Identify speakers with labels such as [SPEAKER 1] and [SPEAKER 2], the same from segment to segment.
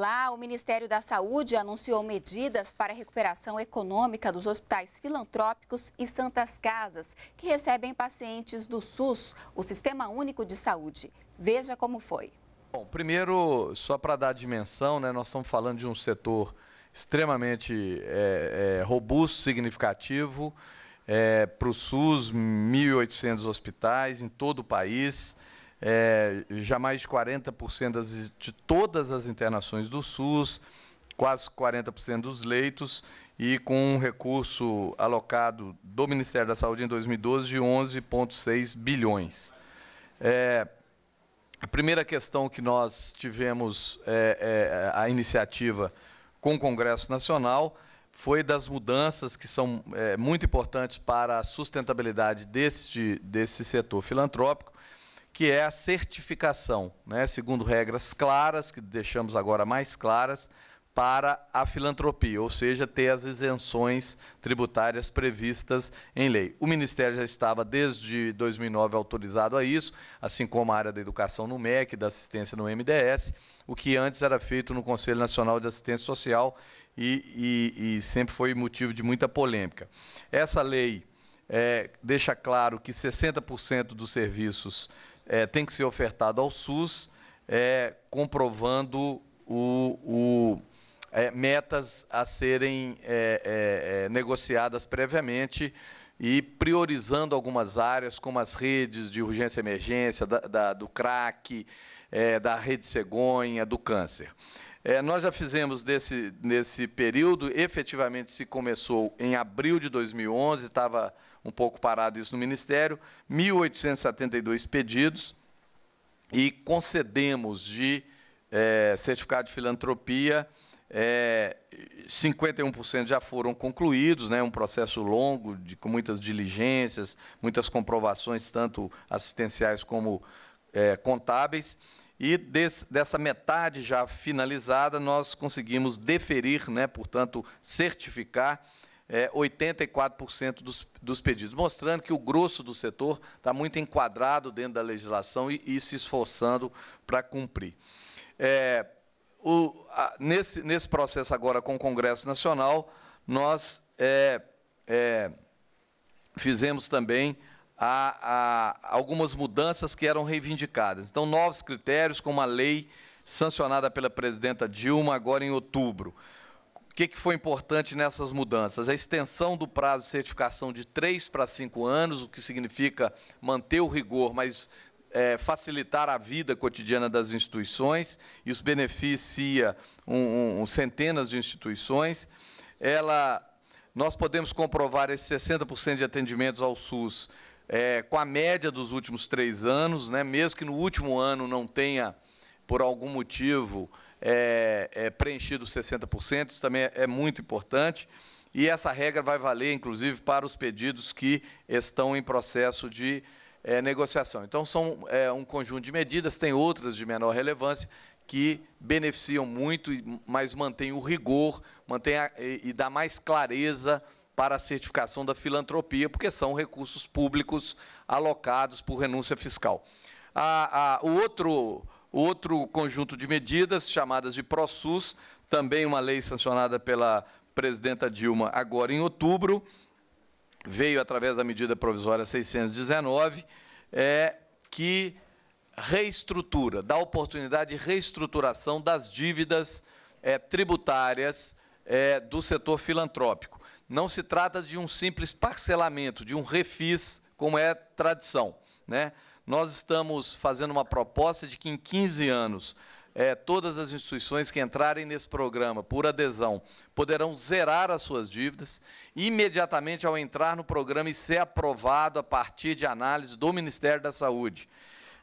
[SPEAKER 1] lá, o Ministério da Saúde anunciou medidas para a recuperação econômica dos hospitais filantrópicos e santas casas, que recebem pacientes do SUS, o Sistema Único de Saúde. Veja como foi.
[SPEAKER 2] Bom, primeiro, só para dar dimensão, né, nós estamos falando de um setor extremamente é, é, robusto, significativo, é, para o SUS, 1.800 hospitais em todo o país é, já mais de 40% das, de todas as internações do SUS, quase 40% dos leitos, e com um recurso alocado do Ministério da Saúde em 2012 de 11,6 bilhões. É, a primeira questão que nós tivemos é, é, a iniciativa com o Congresso Nacional foi das mudanças que são é, muito importantes para a sustentabilidade deste, desse setor filantrópico, que é a certificação, né, segundo regras claras, que deixamos agora mais claras, para a filantropia, ou seja, ter as isenções tributárias previstas em lei. O Ministério já estava, desde 2009, autorizado a isso, assim como a área da educação no MEC, da assistência no MDS, o que antes era feito no Conselho Nacional de Assistência Social e, e, e sempre foi motivo de muita polêmica. Essa lei é, deixa claro que 60% dos serviços é, tem que ser ofertado ao SUS, é, comprovando o, o é, metas a serem é, é, é, negociadas previamente e priorizando algumas áreas, como as redes de urgência e emergência, da, da, do crack, da rede cegonha, do câncer. É, nós já fizemos desse, nesse período, efetivamente se começou em abril de 2011, estava um pouco parado isso no Ministério, 1.872 pedidos e concedemos de é, certificado de filantropia, é, eh, 51% já foram concluídos, né, um processo longo, de, com muitas diligências, muitas comprovações, tanto assistenciais como é, contábeis, e des, dessa metade já finalizada, nós conseguimos deferir, né, portanto, certificar é, 84% dos, dos, pedidos, mostrando que o grosso do setor está muito enquadrado dentro da legislação e, e se esforçando para cumprir. É, o, a, nesse, nesse processo agora com o Congresso Nacional, nós é, é fizemos também a, a, algumas mudanças que eram reivindicadas. Então, novos critérios, como a lei sancionada pela presidenta Dilma agora em outubro que, que foi importante nessas mudanças? A extensão do prazo de certificação de três para cinco anos, o que significa manter o rigor, mas é, facilitar a vida cotidiana das instituições, isso beneficia um, um, centenas de instituições. Ela, nós podemos comprovar esse 60% de atendimentos ao SUS é, com a média dos últimos três anos, né, mesmo que no último ano não tenha, por algum motivo, é, é preenchido 60%, isso também é, é muito importante. E essa regra vai valer, inclusive, para os pedidos que estão em processo de é, negociação. Então, são é, um conjunto de medidas, tem outras de menor relevância que beneficiam muito, mas mantêm o rigor, mantém a, e, e dá mais clareza para a certificação da filantropia, porque são recursos públicos alocados por renúncia fiscal. A, a, o outro Outro conjunto de medidas, chamadas de ProSUS, também uma lei sancionada pela presidenta Dilma agora em outubro, veio através da medida provisória 619, é, que reestrutura, dá oportunidade de reestruturação das dívidas é, tributárias é, do setor filantrópico. Não se trata de um simples parcelamento, de um refis, como é tradição. Né? Nós estamos fazendo uma proposta de que em 15 anos é, todas as instituições que entrarem nesse programa por adesão poderão zerar as suas dívidas imediatamente ao entrar no programa e ser aprovado a partir de análise do Ministério da Saúde.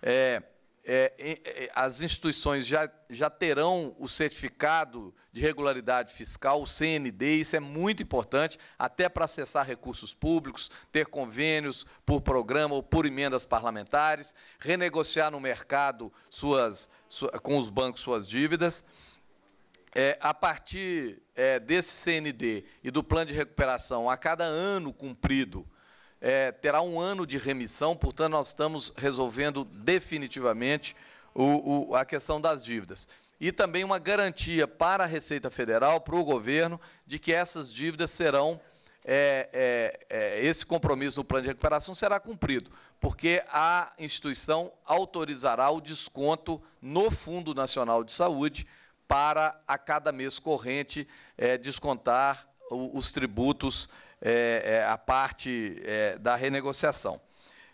[SPEAKER 2] É, é, é, as instituições já, já terão o certificado de regularidade fiscal, o CND, isso é muito importante, até para acessar recursos públicos, ter convênios por programa ou por emendas parlamentares, renegociar no mercado suas, sua, com os bancos suas dívidas. É, a partir é, desse CND e do plano de recuperação, a cada ano cumprido, é, terá um ano de remissão, portanto, nós estamos resolvendo definitivamente o, o, a questão das dívidas. E também uma garantia para a Receita Federal, para o governo, de que essas dívidas serão. É, é, é esse compromisso no plano de recuperação será cumprido, porque a instituição autorizará o desconto no Fundo Nacional de Saúde para, a cada mês corrente, é, descontar os tributos é, é, a parte é, da renegociação.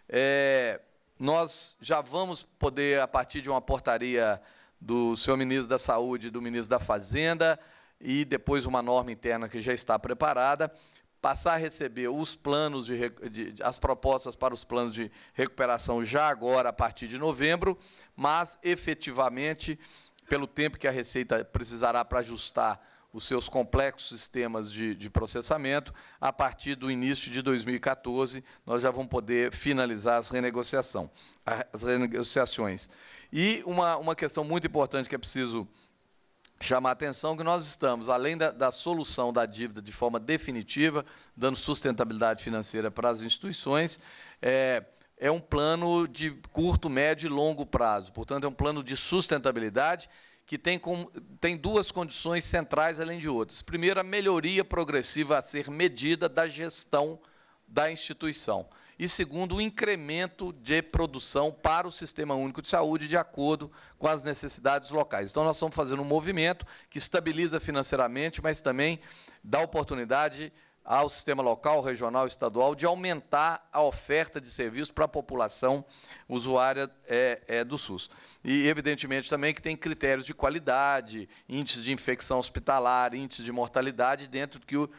[SPEAKER 2] É, nós já vamos poder, a partir de uma portaria do senhor ministro da Saúde e do ministro da Fazenda, e depois uma norma interna que já está preparada, passar a receber os planos de, de, as propostas para os planos de recuperação já agora a partir de novembro, mas efetivamente pelo tempo que a Receita precisará para ajustar os seus complexos sistemas de, de, processamento. A partir do início de 2014, nós já vamos poder finalizar as, renegociação, as renegociações. E uma, uma questão muito importante que é preciso chamar a atenção, que nós estamos, além da, da solução da dívida de forma definitiva, dando sustentabilidade financeira para as instituições, é, é um plano de curto, médio e longo prazo. Portanto, é um plano de sustentabilidade que tem, com, tem duas condições centrais além de outras. Primeiro, a melhoria progressiva a ser medida da gestão da instituição. E segundo, o incremento de produção para o Sistema Único de Saúde de acordo com as necessidades locais. Então, nós estamos fazendo um movimento que estabiliza financeiramente, mas também dá oportunidade ao sistema local, regional, estadual, de aumentar a oferta de serviços para a população usuária é, é, do SUS. E, evidentemente, também que tem critérios de qualidade, índice de infecção hospitalar, índice de mortalidade, dentro do que o,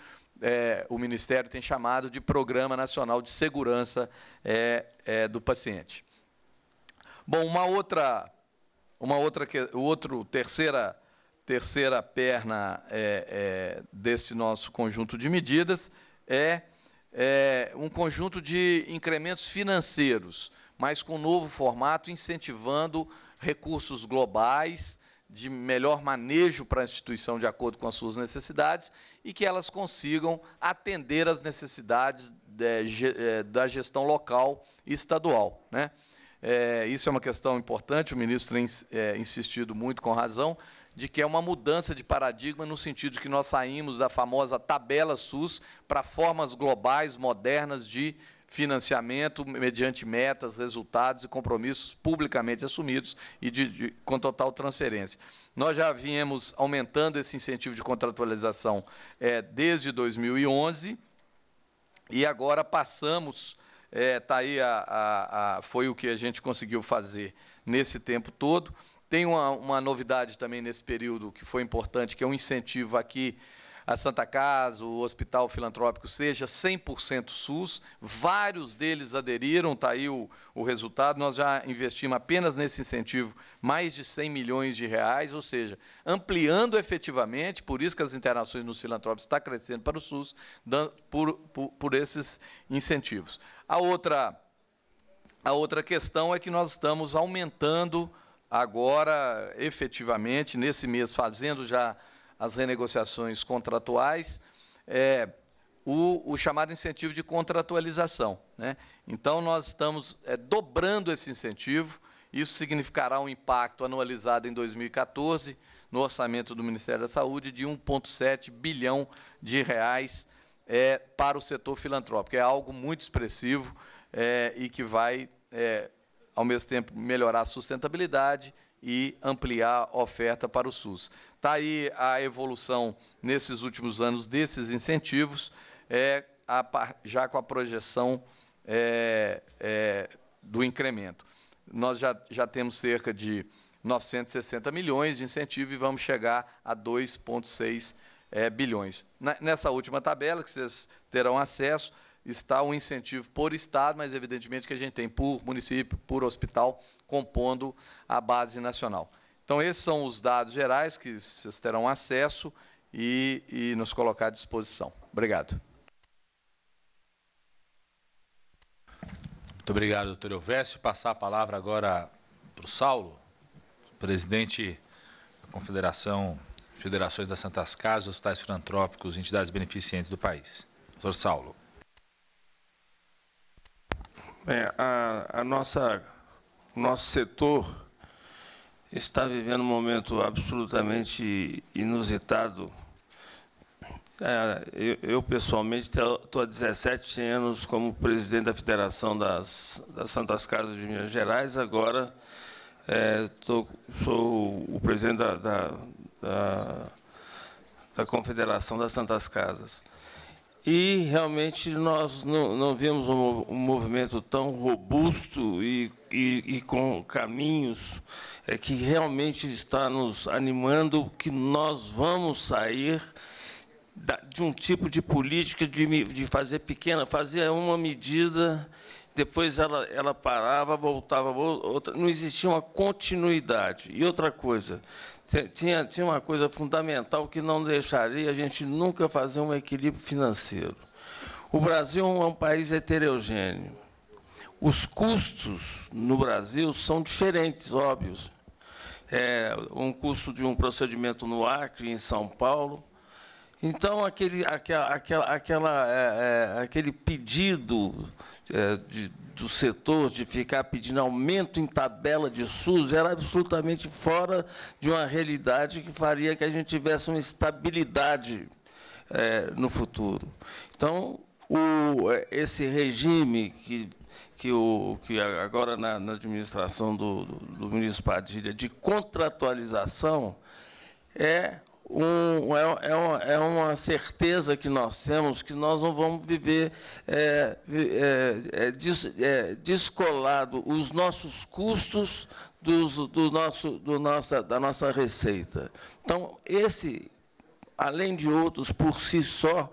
[SPEAKER 2] é, o Ministério tem chamado de Programa Nacional de Segurança é, é, do Paciente. Bom, uma outra, uma outra, outro, terceira terceira perna é, é, nosso conjunto de medidas é, é, um conjunto de incrementos financeiros, mas com novo formato, incentivando recursos globais de melhor manejo para a instituição de acordo com as suas necessidades e que elas consigam atender às necessidades de, é, da gestão local e estadual. Né? É, isso é uma questão importante, o ministro tem é, insistido muito com razão, de que é uma mudança de paradigma no sentido de que nós saímos da famosa tabela SUS para formas globais, modernas de financiamento mediante metas, resultados e compromissos publicamente assumidos e de, de, com total transferência. Nós já viemos aumentando esse incentivo de contratualização é, desde 2011 e agora passamos, é, aí a, a, a, foi o que a gente conseguiu fazer nesse tempo todo, tem uma, uma novidade também nesse período que foi importante, que é um incentivo aqui a Santa Casa, o Hospital Filantrópico seja 100% SUS. Vários deles aderiram, está aí o, o, resultado. Nós já investimos apenas nesse incentivo mais de 100 milhões de reais, ou seja, ampliando efetivamente, por isso que as internações nos filantrópicos estão crescendo para o SUS, por, por, por esses incentivos. A outra, a outra questão é que nós estamos aumentando agora efetivamente, nesse mês, fazendo já as renegociações contratuais, é, o, o, chamado incentivo de contratualização. Né? Então, nós estamos é, dobrando esse incentivo, isso significará um impacto anualizado em 2014 no orçamento do Ministério da Saúde de 1,7 bilhão de reais é, para o setor filantrópico. É algo muito expressivo é, e que vai é, ao mesmo tempo melhorar a sustentabilidade e ampliar a oferta para o SUS. Está aí a evolução nesses últimos anos desses incentivos, é, a, já com a projeção é, é, do incremento. Nós já, já temos cerca de 960 milhões de incentivo e vamos chegar a 2,6 é, bilhões. Na, nessa última tabela, que vocês terão acesso, está um incentivo por Estado, mas evidentemente que a gente tem por município, por hospital, compondo a base nacional. Então, esses são os dados gerais que vocês terão acesso e, e nos colocar à disposição. Obrigado.
[SPEAKER 3] Muito obrigado, doutor Elvésio. Passar a palavra agora para o Saulo, presidente da Confederação Federações das Santas Casas, Hospitais Filantrópicos e Entidades beneficientes do país. Doutor Saulo.
[SPEAKER 4] Bem, é, a, a nossa, o nosso setor está vivendo um momento absolutamente inusitado. É, eu, eu, pessoalmente, estou há 17 anos como presidente da Federação das, das Santas Casas de Minas Gerais, agora é, tô, sou o presidente da, da, da, da Confederação das Santas Casas e realmente nós não, não vimos um, um, movimento tão robusto e, e, e com caminhos é, que realmente está nos animando que nós vamos sair da, de um tipo de política de, de fazer pequena, fazer uma medida, depois ela, ela parava, voltava, outra, não existia uma continuidade. E outra coisa, tinha, tinha uma coisa fundamental que não deixaria a gente nunca fazer um equilíbrio financeiro. O Brasil é um país heterogêneo. Os custos no Brasil são diferentes, óbvios. É um custo de um procedimento no Acre, em São Paulo. Então, aquele, aquela, aquela, aquela é, é, aquele pedido é, de, do setor de ficar pedindo aumento em tabela de SUS era absolutamente fora de uma realidade que faria que a gente tivesse uma estabilidade é, no futuro. Então, o, é, esse regime que, que, o, que agora na, na administração do, do, do ministro Padilha de contratualização é um, é, é, é, uma certeza que nós temos que nós não vamos viver é, é, é des, é, descolado os nossos custos dos, do nosso, do nossa, da nossa receita. Então, esse, além de outros, por si só,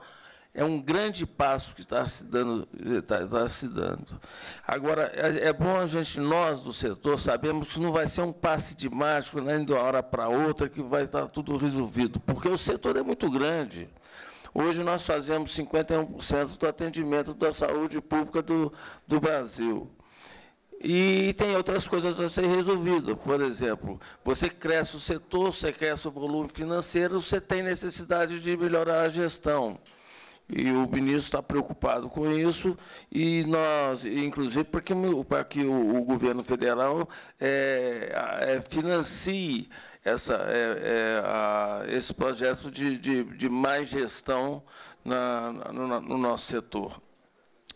[SPEAKER 4] é um grande passo que está se dando. Está, eh, está se dando. Agora, é, é bom a gente, nós do setor, sabemos que não vai ser um passe de mágico, nem né, de uma hora para outra, que vai estar tá tudo resolvido, porque o setor é muito grande. Hoje nós fazemos 51% do atendimento da saúde pública do, do Brasil. E tem outras coisas a ser resolvidas. Por exemplo, você cresce o setor, você cresce o volume financeiro, você tem necessidade de melhorar a gestão. E o ministro está preocupado com isso, e nós, inclusive, para que, para que o, o governo federal é, é, financie essa, é, é, a, esse projeto de, de, de mais gestão na, no, no nosso setor.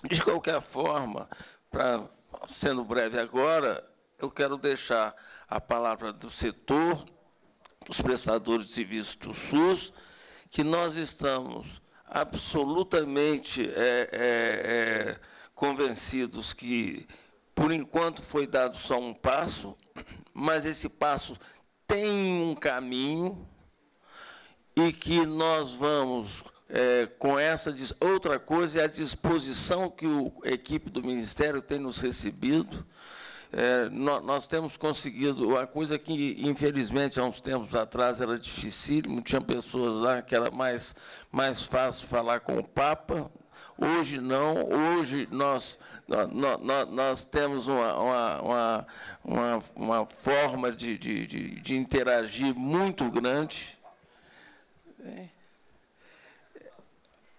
[SPEAKER 4] De qualquer forma, para, sendo breve agora, eu quero deixar a palavra do setor, dos prestadores de serviços do SUS, que nós estamos absolutamente é, é, é, convencidos que, por enquanto, foi dado só um passo, mas esse passo tem um caminho e que nós vamos é, com essa outra coisa é a disposição que a equipe do Ministério tem nos recebido é, nós, nós, temos conseguido uma coisa que, infelizmente, há uns tempos atrás era dificílimo, tinha pessoas lá que era mais, mais fácil falar com o Papa. Hoje não, hoje nós, nós, nós temos uma, uma, uma, uma forma de, de, de, de interagir muito grande. É.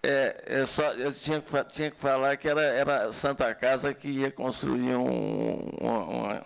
[SPEAKER 4] É, eu, é só, eu tinha, que, tinha que falar que era, era Santa Casa que ia construir um, uma,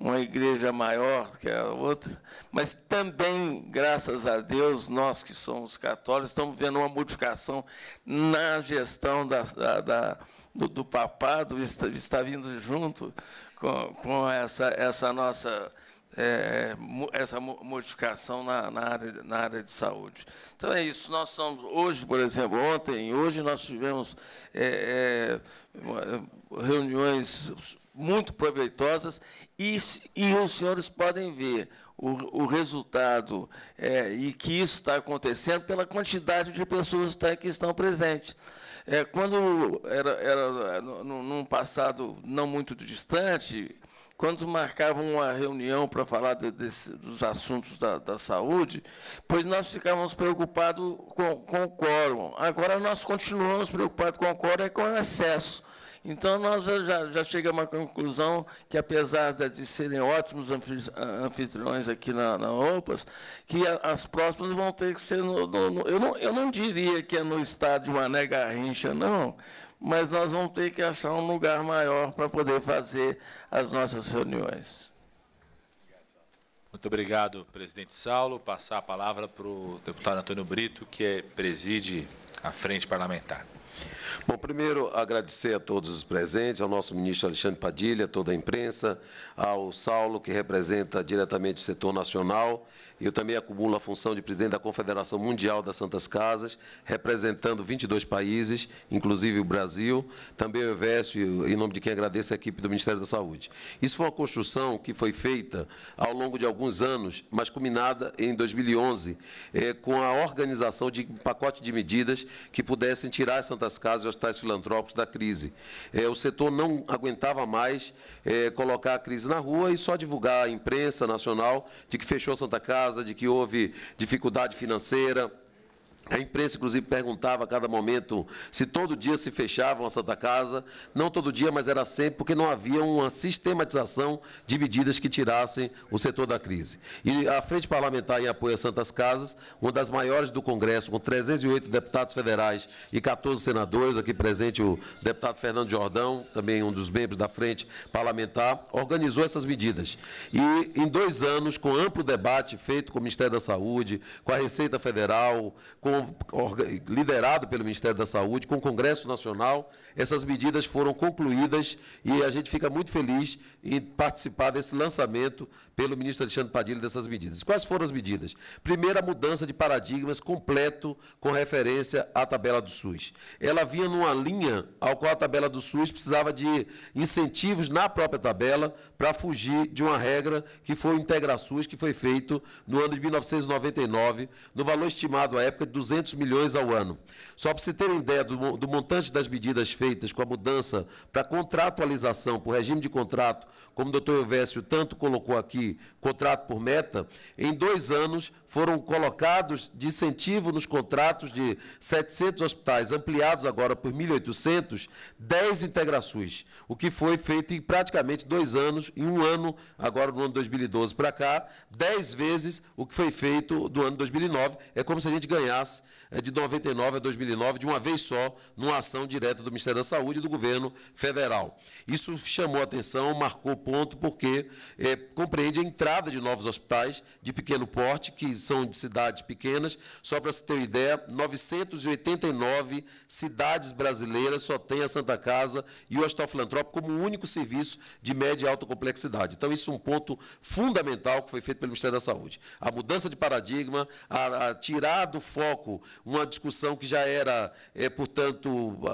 [SPEAKER 4] uma, igreja maior que a outra, mas também, graças a Deus, nós que somos católicos, estamos vendo uma modificação na gestão da, da, da do, do papado, está, está vindo junto com, com essa, essa nossa é, essa modificação na, na, área, na área de saúde. Então é isso. Nós estamos hoje, por exemplo, ontem, hoje nós tivemos é, é, reuniões muito proveitosas e, e os senhores podem ver o, o resultado é, e que isso está acontecendo pela quantidade de pessoas tá, que estão presentes. É, quando era, era num passado não muito distante, quando marcavam uma reunião para falar de, desse, dos assuntos da, da, saúde, pois nós ficávamos preocupados com, com o quórum. Agora nós continuamos preocupados com o quórum e com o excesso. Então, nós já, já chegamos à conclusão que, apesar de serem ótimos anfitriões aqui na, na OPAS, que as próximas vão ter que ser... No, no, no, eu, não, eu não diria que é no estádio Mané Garrincha, não, mas nós vamos ter que achar um lugar maior para poder fazer as nossas reuniões.
[SPEAKER 3] Muito obrigado, presidente Saulo. Passar a palavra para o deputado Antônio Brito, que é, preside a frente parlamentar.
[SPEAKER 5] Bom, primeiro agradecer a todos os presentes, ao nosso ministro Alexandre Padilha, toda a imprensa, ao Saulo, que representa diretamente o setor nacional, eu também acumulo a função de presidente da Confederação Mundial das Santas Casas, representando 22 países, inclusive o Brasil. Também eu investo, em nome de quem agradeço, é a equipe do Ministério da Saúde. Isso foi uma construção que foi feita ao longo de alguns anos, mas culminada em 2011, eh, com a organização de um pacote de medidas que pudessem tirar as Santas Casas e os hospitais filantrópicos da crise. Eh, o setor não aguentava mais eh, colocar a crise na rua e só divulgar à imprensa nacional de que fechou a Santa Casa, causa de que houve dificuldade financeira, a imprensa, inclusive, perguntava a cada momento se todo dia se fechavam a Santa Casa. Não todo dia, mas era sempre, porque não havia uma sistematização de medidas que tirassem o setor da crise. E a Frente Parlamentar em Apoio às Santas Casas, uma das maiores do Congresso, com 308 deputados federais e 14 senadores, aqui presente o deputado Fernando Jordão, também um dos membros da Frente Parlamentar, organizou essas medidas. E em dois anos, com amplo debate feito com o Ministério da Saúde, com a Receita Federal, com liderado pelo Ministério da Saúde, com o Congresso Nacional. Essas medidas foram concluídas e a gente fica muito feliz em participar desse lançamento pelo ministro Alexandre Padilha dessas medidas. Quais foram as medidas? Primeira, a mudança de paradigmas completo com referência à tabela do SUS. Ela vinha numa linha ao qual a tabela do SUS precisava de incentivos na própria tabela para fugir de uma regra que foi o IntegraSUS, que foi feito no ano de 1999, no valor estimado à época de 200 200 milhões ao ano. Só para se ter uma ideia do, do montante das medidas feitas com a mudança para contratualização, para o regime de contrato como o doutor Elvésio tanto colocou aqui, contrato por meta, em dois anos foram colocados de incentivo nos contratos de 700 hospitais, ampliados agora por 1.800, 10 integrações, o que foi feito em praticamente dois anos, em um ano, agora no ano 2012 para cá, 10 vezes o que foi feito do ano 2009. É como se a gente ganhasse eh, de 99 a 2009 de uma vez só, numa ação direta do Ministério da Saúde e do governo federal. Isso chamou atenção, marcou ponto, porque é, compreende a entrada de novos hospitais de pequeno porte, que são de cidades pequenas. Só para se ter uma ideia, 989 cidades brasileiras só têm a Santa Casa e o Hospital Filantrópico como único serviço de média e alta complexidade. Então, isso é um ponto fundamental que foi feito pelo Ministério da Saúde. A mudança de paradigma, a, a tirar do foco uma discussão que já era, é, portanto,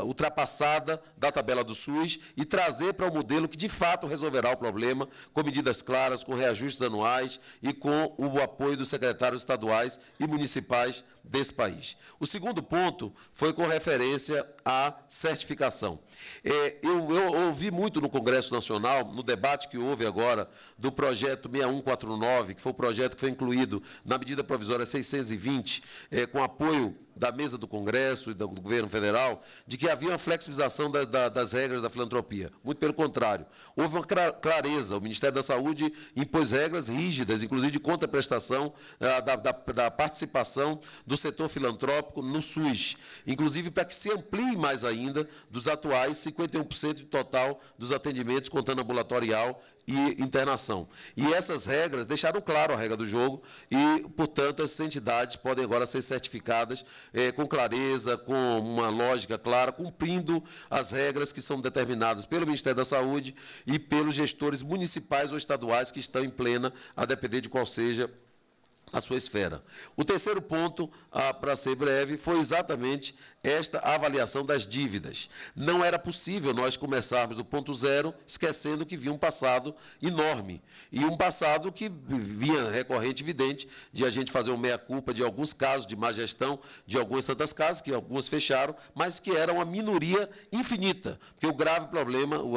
[SPEAKER 5] ultrapassada da tabela do SUS e trazer para o um modelo que, de fato, resolverá o problema problema, com medidas claras, com reajustes anuais e com o apoio dos secretários estaduais e municipais desse país. O segundo ponto foi com referência à certificação. É, eu, eu, ouvi muito no Congresso Nacional, no debate que houve agora do projeto 6149, que foi o projeto que foi incluído na medida provisória 620, é, com apoio da mesa do Congresso e do governo federal, de que havia uma flexibilização da, da, das regras da filantropia. Muito pelo contrário, houve uma clareza. O Ministério da Saúde impôs regras rígidas, inclusive de contraprestação ah, da, da participação do do setor filantrópico no SUS, inclusive para que se amplie mais ainda dos atuais 51% do total dos atendimentos, contando ambulatorial e internação. E essas regras deixaram claro a regra do jogo e, portanto, essas entidades podem agora ser certificadas eh, com clareza, com uma lógica clara, cumprindo as regras que são determinadas pelo Ministério da Saúde e pelos gestores municipais ou estaduais que estão em plena, a depender de qual seja a sua esfera. O terceiro ponto, ah, para ser breve, foi exatamente esta avaliação das dívidas. Não era possível nós começarmos do ponto zero esquecendo que vinha um passado enorme e um passado que vinha recorrente evidente de a gente fazer uma meia-culpa de alguns casos de má gestão de algumas santas casas, que algumas fecharam, mas que era uma minoria infinita, porque o grave problema, o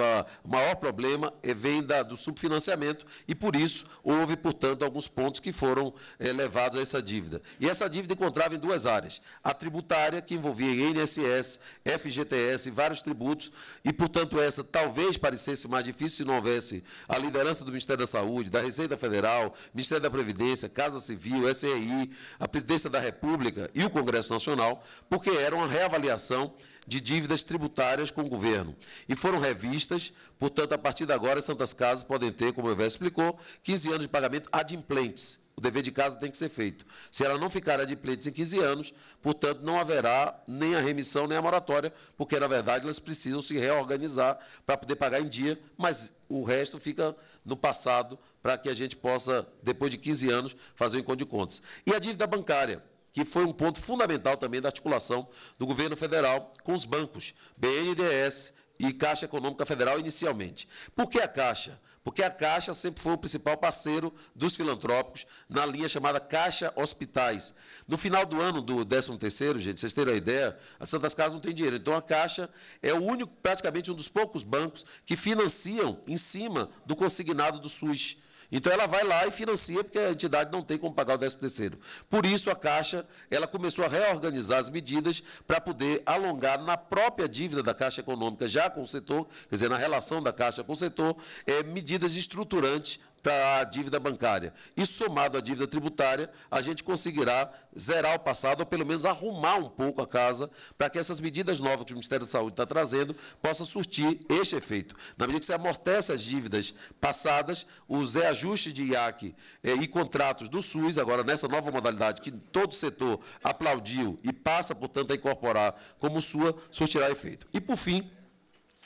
[SPEAKER 5] maior problema eh, vem da, do subfinanciamento e, por isso, houve, portanto, alguns pontos que foram eh, levados a essa dívida. E essa dívida encontrava em duas áreas. A tributária, que envolvia INSS, FGTS, vários tributos, e, portanto, essa talvez parecesse mais difícil se não houvesse a liderança do Ministério da Saúde, da Receita Federal, Ministério da Previdência, Casa Civil, SEI, a Presidência da República e o Congresso Nacional, porque era uma reavaliação de dívidas tributárias com o governo. E foram revistas, portanto, a partir de agora, as Santas Casas podem ter, como o Evé explicou, 15 anos de pagamento adimplentes o dever de casa tem que ser feito. Se ela não ficar adimplente em 15 anos, portanto, não haverá nem a remissão nem a moratória, porque, na verdade, elas precisam se reorganizar para poder pagar em dia, mas o resto fica no passado para que a gente possa, depois de 15 anos, fazer o encontro de contas. E a dívida bancária, que foi um ponto fundamental também da articulação do governo federal com os bancos, BNDES e Caixa Econômica Federal inicialmente. Por que a Caixa? porque a Caixa sempre foi o principal parceiro dos filantrópicos na linha chamada Caixa Hospitais. No final do ano do 13º, gente, vocês terem a ideia, a Santas Casas não tem dinheiro. Então, a Caixa é o único, praticamente um dos poucos bancos que financiam em cima do consignado do SUS. Então ela vai lá e financia, porque a entidade não tem como pagar o 13 terceiro. Por isso a Caixa ela começou a reorganizar as medidas para poder alongar na própria dívida da Caixa Econômica, já com o setor, quer dizer, na relação da Caixa com o setor, é, medidas estruturantes para a dívida bancária. E somado à dívida tributária, a gente conseguirá zerar o passado, ou pelo menos arrumar um pouco a casa, para que essas medidas novas que o Ministério da Saúde está trazendo possam surtir este efeito. Na medida que se amortece as dívidas passadas, os reajustes de IAC eh, e contratos do SUS, agora nessa nova modalidade que todo o setor aplaudiu e passa, portanto, a incorporar como sua, surtirá efeito. E, por fim,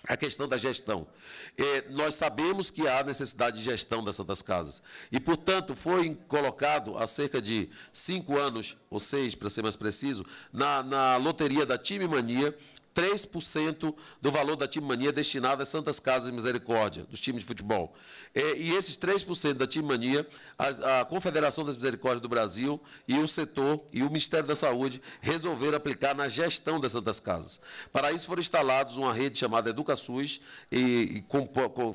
[SPEAKER 5] a questão da gestão. É, nós sabemos que há necessidade de gestão das Santas Casas. E, portanto, foi colocado há cerca de cinco anos, ou seis, para ser mais preciso, na, na loteria da Time Mania, 3% do valor da timania destinado às Santas Casas de Misericórdia, dos times de futebol. e esses 3% da timania, a, a Confederação das Misericórdias do Brasil e o setor e o Ministério da Saúde resolveram aplicar na gestão das Santas Casas. Para isso foram instalados uma rede chamada EducaSUS, e, e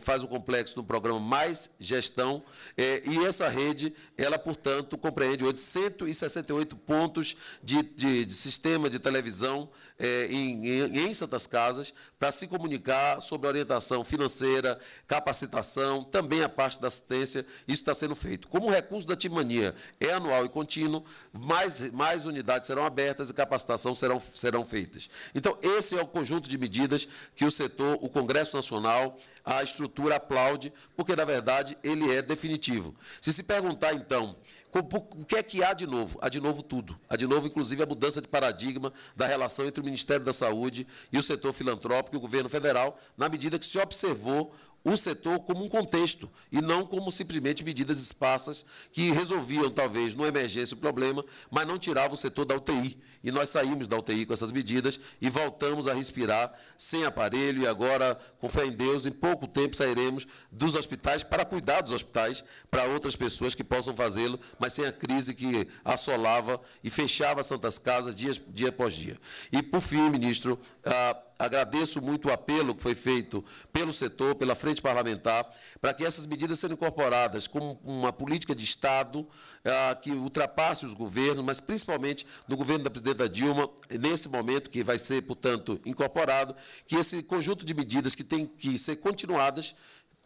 [SPEAKER 5] faz o um complexo no programa Mais Gestão, e essa rede, ela, portanto, compreende hoje 168 pontos de, de, de sistema de televisão é, em, em, em, Santas Casas para se comunicar sobre orientação financeira, capacitação, também a parte da assistência. Isso está sendo feito. Como o recurso da Timania é anual e contínuo, mais, mais unidades serão abertas e capacitação serão, serão feitas. Então, esse é o conjunto de medidas que o setor, o Congresso Nacional, a estrutura aplaude, porque, na verdade, ele é definitivo. Se se perguntar, então, o que é que há de novo? Há de novo tudo. Há de novo, inclusive, a mudança de paradigma da relação entre o Ministério da Saúde e o setor filantrópico e o governo federal, na medida que se observou o setor como um contexto e não como simplesmente medidas esparsas que resolviam, talvez, numa emergência o problema, mas não tiravam o setor da UTI. E nós saímos da UTI com essas medidas e voltamos a respirar sem aparelho e agora, com fé em Deus, em pouco tempo sairemos dos hospitais para cuidar dos hospitais para outras pessoas que possam fazê-lo, mas sem a crise que assolava e fechava Santas Casas dia, dia após dia. E, por fim, ministro, ah, agradeço muito o apelo que foi feito pelo setor, pela frente parlamentar, para que essas medidas sejam incorporadas como uma política de Estado ah, que ultrapasse os governos, mas principalmente no governo da presidenta Dilma, nesse momento que vai ser, portanto, incorporado, que esse conjunto de medidas que tem que ser continuadas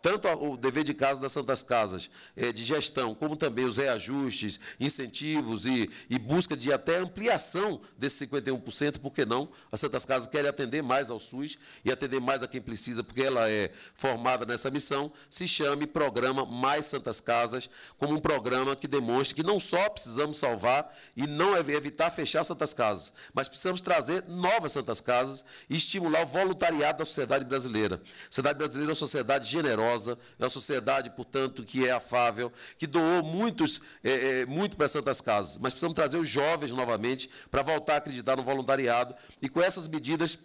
[SPEAKER 5] tanto o dever de casa das Santas Casas eh, de gestão, como também os reajustes, incentivos e, e, busca de até ampliação desse 51%, porque não? As Santas Casas querem atender mais ao SUS e atender mais a quem precisa, porque ela é formada nessa missão, se chame Programa Mais Santas Casas, como um programa que demonstre que não só precisamos salvar e não evitar fechar Santas Casas, mas precisamos trazer novas Santas Casas e estimular o voluntariado da sociedade brasileira. A sociedade brasileira é uma sociedade generosa, generosa, é uma sociedade, portanto, que é afável, que doou muitos, é, é, muito para Santas Casas. Mas precisamos trazer os jovens novamente para voltar a acreditar no voluntariado e com essas medidas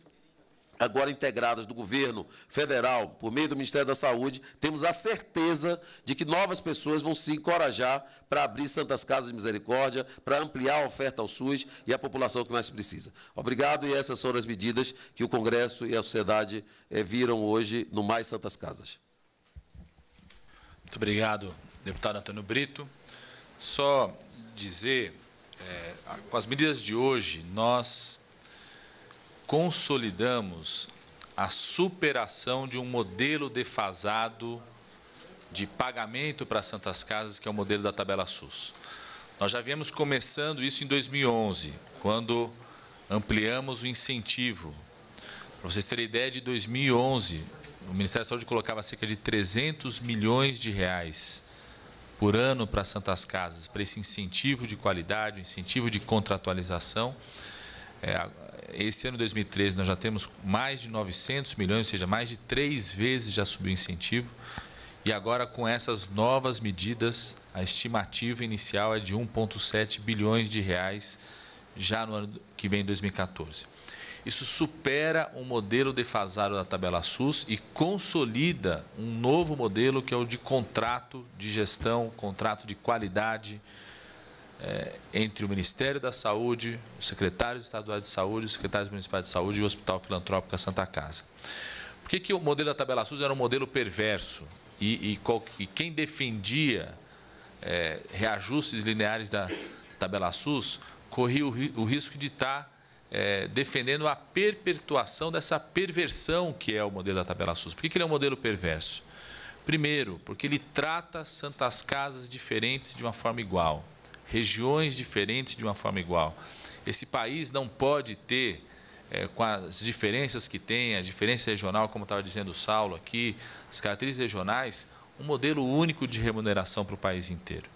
[SPEAKER 5] agora integradas do governo federal, por meio do Ministério da Saúde, temos a certeza de que novas pessoas vão se encorajar para abrir Santas Casas de Misericórdia, para ampliar a oferta ao SUS e à população que mais precisa. Obrigado, e essas foram as medidas que o Congresso e a sociedade eh, viram hoje no Mais Santas
[SPEAKER 3] Casas. Muito obrigado, deputado Antônio Brito. Só dizer, é, com as medidas de hoje, nós consolidamos a superação de um modelo defasado de pagamento para as Santas Casas, que é o modelo da tabela SUS. Nós já viemos começando isso em 2011, quando ampliamos o incentivo. Para vocês terem ideia, de 2011 o Ministério da Saúde colocava cerca de 300 milhões de reais por ano para Santas Casas, para esse incentivo de qualidade, incentivo de contratualização. É, esse ano 2013 nós já temos mais de 900 milhões, ou seja, mais de três vezes já subiu o incentivo. E agora, com essas novas medidas, a estimativa inicial é de 1,7 bilhões de reais já no ano que vem, 2014. Isso supera o um modelo defasado da tabela SUS e consolida um novo modelo que é o de contrato de gestão, contrato de qualidade é, entre o Ministério da Saúde, o secretário estadual de saúde, os secretários municipais de saúde e o Hospital Filantrópico Santa Casa. Por que, que o modelo da tabela SUS era um modelo perverso? E, e, qual, e quem defendia é, reajustes lineares da tabela SUS corria o, o risco de estar tá é, defendendo a perpetuação dessa perversão que é o modelo da tabela SUS. Por que, que ele é um modelo perverso? Primeiro, porque ele trata santas casas diferentes de uma forma igual, regiões diferentes de uma forma igual. Esse país não pode ter, é, com as diferenças que tem, a diferença regional, como estava dizendo o Saulo aqui, as características regionais, um modelo único de remuneração para o país inteiro.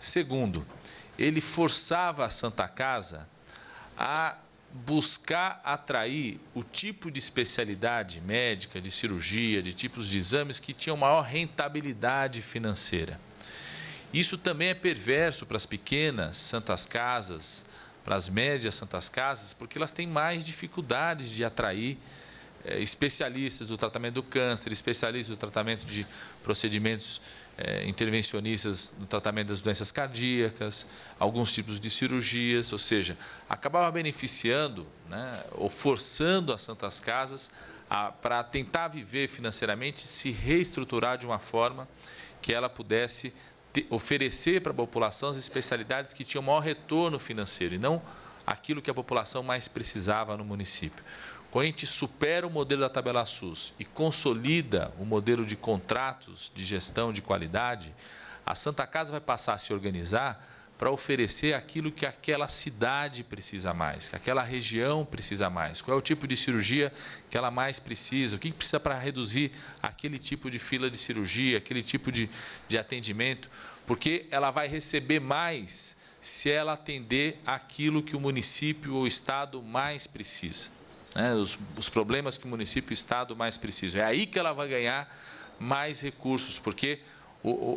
[SPEAKER 3] Segundo, ele forçava a Santa Casa a buscar atrair o tipo de especialidade médica, de cirurgia, de tipos de exames que tinham maior rentabilidade financeira. Isso também é perverso para as pequenas santas casas, para as médias santas casas, porque elas têm mais dificuldades de atrair eh, especialistas do tratamento do câncer, especialistas do tratamento de procedimentos é, intervencionistas no tratamento das doenças cardíacas, alguns tipos de cirurgias, ou seja, acabava beneficiando né, ou forçando as Santas Casas para tentar viver financeiramente, se reestruturar de uma forma que ela pudesse te, oferecer para a população as especialidades que tinham maior retorno financeiro e não aquilo que a população mais precisava no município gente supera o modelo da tabela SUS e consolida o modelo de contratos de gestão de qualidade, a Santa Casa vai passar a se organizar para oferecer aquilo que aquela cidade precisa mais, que aquela região precisa mais, qual é o tipo de cirurgia que ela mais precisa, o que precisa para reduzir aquele tipo de fila de cirurgia, aquele tipo de, de atendimento, porque ela vai receber mais se ela atender aquilo que o município ou o estado mais precisa né, os, os problemas que o município e o Estado mais precisam. É aí que ela vai ganhar mais recursos, porque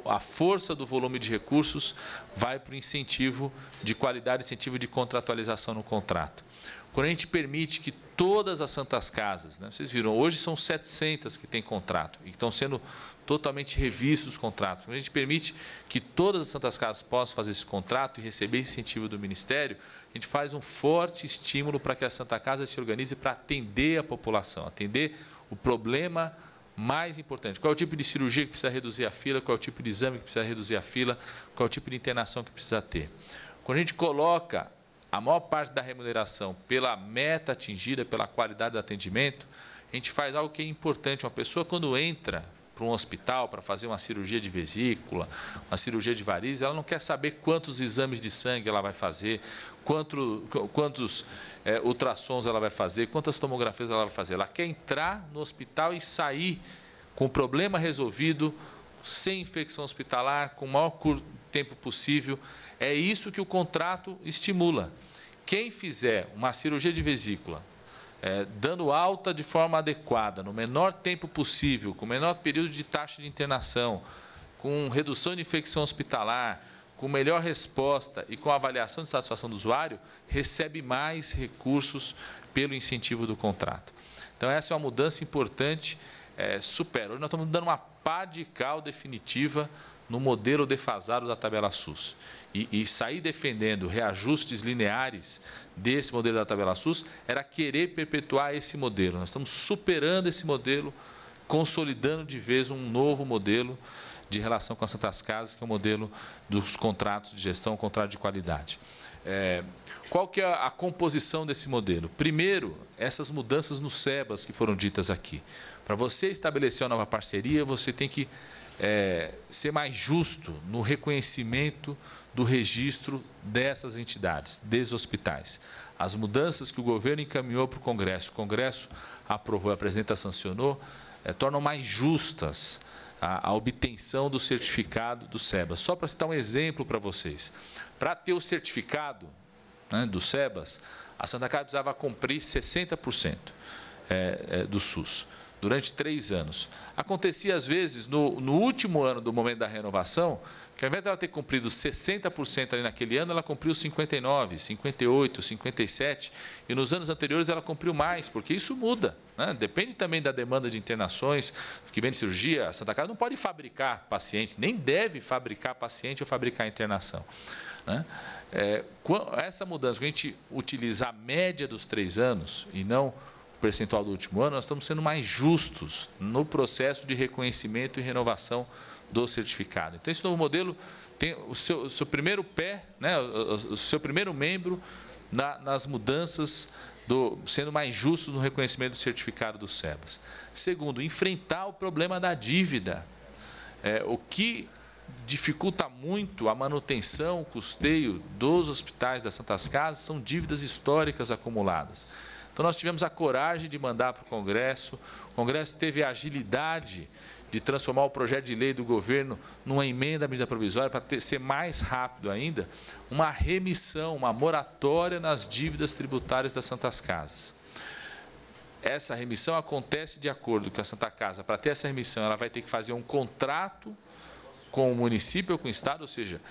[SPEAKER 3] a força do volume de recursos vai para o incentivo de qualidade, incentivo de contratualização no contrato. Quando a gente permite que todas as santas casas, né, vocês viram, hoje são 700 que têm contrato e estão sendo totalmente revistos os contratos. Quando a gente permite que todas as santas casas possam fazer esse contrato e receber incentivo do Ministério, a gente faz um forte estímulo para que a Santa Casa se organize para atender a população, atender o problema mais importante. Qual é o tipo de cirurgia que precisa reduzir a fila, qual é o tipo de exame que precisa reduzir a fila, qual é o tipo de internação que precisa ter. Quando a gente coloca a maior parte da remuneração pela meta atingida, pela qualidade do atendimento, a gente faz algo que é importante. Uma pessoa, quando entra para um hospital para fazer uma cirurgia de vesícula, uma cirurgia de variz, ela não quer saber quantos exames de sangue ela vai fazer, quanto, quantos é, ultrassons ela vai fazer, quantas tomografias ela vai fazer. Ela quer entrar no hospital e sair com o problema resolvido, sem infecção hospitalar, com o maior tempo possível. É isso que o contrato estimula. Quem fizer uma cirurgia de vesícula, é, dando alta de forma adequada, no menor tempo possível, com o menor período de taxa de internação, com redução de infecção hospitalar, com melhor resposta e com avaliação de satisfação do usuário, recebe mais recursos pelo incentivo do contrato. Então, essa é uma mudança importante, é, supera. Hoje nós estamos dando uma pá de cal definitiva no modelo defasado da tabela SUS. E, e, sair defendendo reajustes lineares desse modelo da tabela SUS era querer perpetuar esse modelo. Nós estamos superando esse modelo, consolidando de vez um novo modelo de relação com as Santas Casas, que é o modelo dos contratos de gestão, contrato de qualidade. É, qual que é a composição desse modelo? Primeiro, essas mudanças no SEBAS que foram ditas aqui. Para você estabelecer uma nova parceria, você tem que é, ser mais justo no reconhecimento do registro dessas entidades, desses hospitais. As mudanças que o governo encaminhou para o Congresso, o Congresso aprovou, a presidenta sancionou, é, tornam mais justas a, a, obtenção do certificado do SEBAS. Só para citar um exemplo para vocês. Para ter o certificado né, do SEBAS, a Santa Casa precisava cumprir 60% é, é, do SUS durante três anos. Acontecia, às vezes, no, no, último ano do momento da renovação, que ao invés dela ter cumprido 60% ali naquele ano, ela cumpriu 59%, 58%, 57%, e nos anos anteriores ela cumpriu mais, porque isso muda. Né? Depende também da demanda de internações, que vem de cirurgia. A Santa Casa não pode fabricar paciente, nem deve fabricar paciente ou fabricar internação. Né? É, essa mudança, quando a gente utilizar a média dos três anos e não percentual do último ano, nós estamos sendo mais justos no processo de reconhecimento e renovação do certificado. Então, esse novo modelo tem o seu, o seu primeiro pé, né, o, o seu primeiro membro na, nas mudanças, do, sendo mais justos no reconhecimento do certificado do SEBAS. Segundo, enfrentar o problema da dívida. É, o que dificulta muito a manutenção, o custeio dos hospitais das Santas Casas são dívidas históricas acumuladas. Então, nós tivemos a coragem de mandar para o Congresso, o Congresso teve a agilidade de transformar o projeto de lei do governo numa emenda à medida provisória para ter, ser mais rápido ainda, uma remissão, uma moratória nas dívidas tributárias das Santas Casas. Essa remissão acontece de acordo com a Santa Casa. Para ter essa remissão, ela vai ter que fazer um contrato com o município ou com o Estado, ou seja,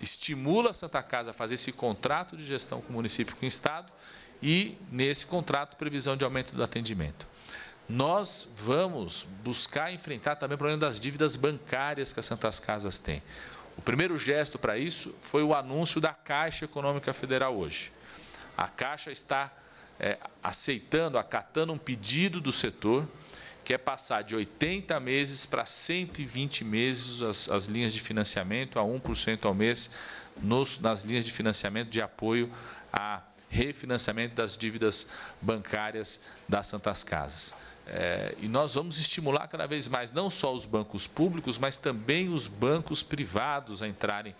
[SPEAKER 3] estimula a Santa Casa a fazer esse contrato de gestão com o município e com o Estado, e nesse contrato previsão de aumento do atendimento. Nós vamos buscar enfrentar também o problema das dívidas bancárias que as Santas Casas têm. O primeiro gesto para isso foi o anúncio da Caixa Econômica Federal hoje. A Caixa está é, aceitando, acatando um pedido do setor, que é passar de 80 meses para 120 meses as, as linhas de financiamento, a 1% ao mês nos, nas linhas de financiamento de apoio a refinanciamento das dívidas bancárias das Santas Casas. É, e nós vamos estimular cada vez mais não só os bancos públicos, mas também os bancos privados a entrarem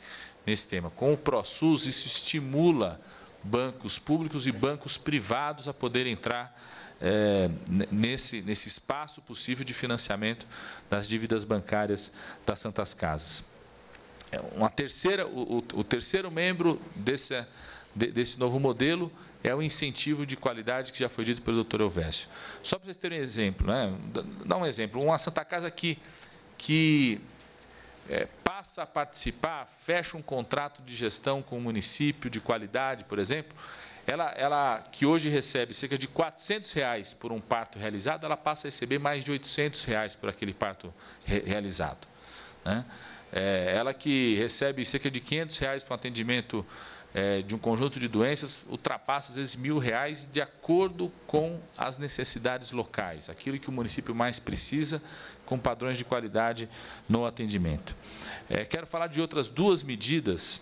[SPEAKER 3] nesse tema. Com o ProSUS, isso estimula bancos públicos e bancos privados a poderem entrar é, nesse, nesse espaço possível de financiamento das dívidas bancárias das Santas Casas. É, uma terceira, o, o terceiro membro desse desse novo modelo é o incentivo de qualidade que já foi dito pelo doutor Elvésio. Só para vocês terem um exemplo, né? dá um exemplo, uma Santa Casa que, que é, passa a participar, fecha um contrato de gestão com o município de qualidade, por exemplo, ela, ela que hoje recebe cerca de R$ 400 reais por um parto realizado, ela passa a receber mais de R$ 800 reais por aquele parto re realizado. Né? É, ela que recebe cerca de R$ 500 reais por um atendimento é, de um conjunto de doenças ultrapassa, às vezes, mil reais, de acordo com as necessidades locais, aquilo que o município mais precisa, com padrões de qualidade no atendimento. É, quero falar de outras duas medidas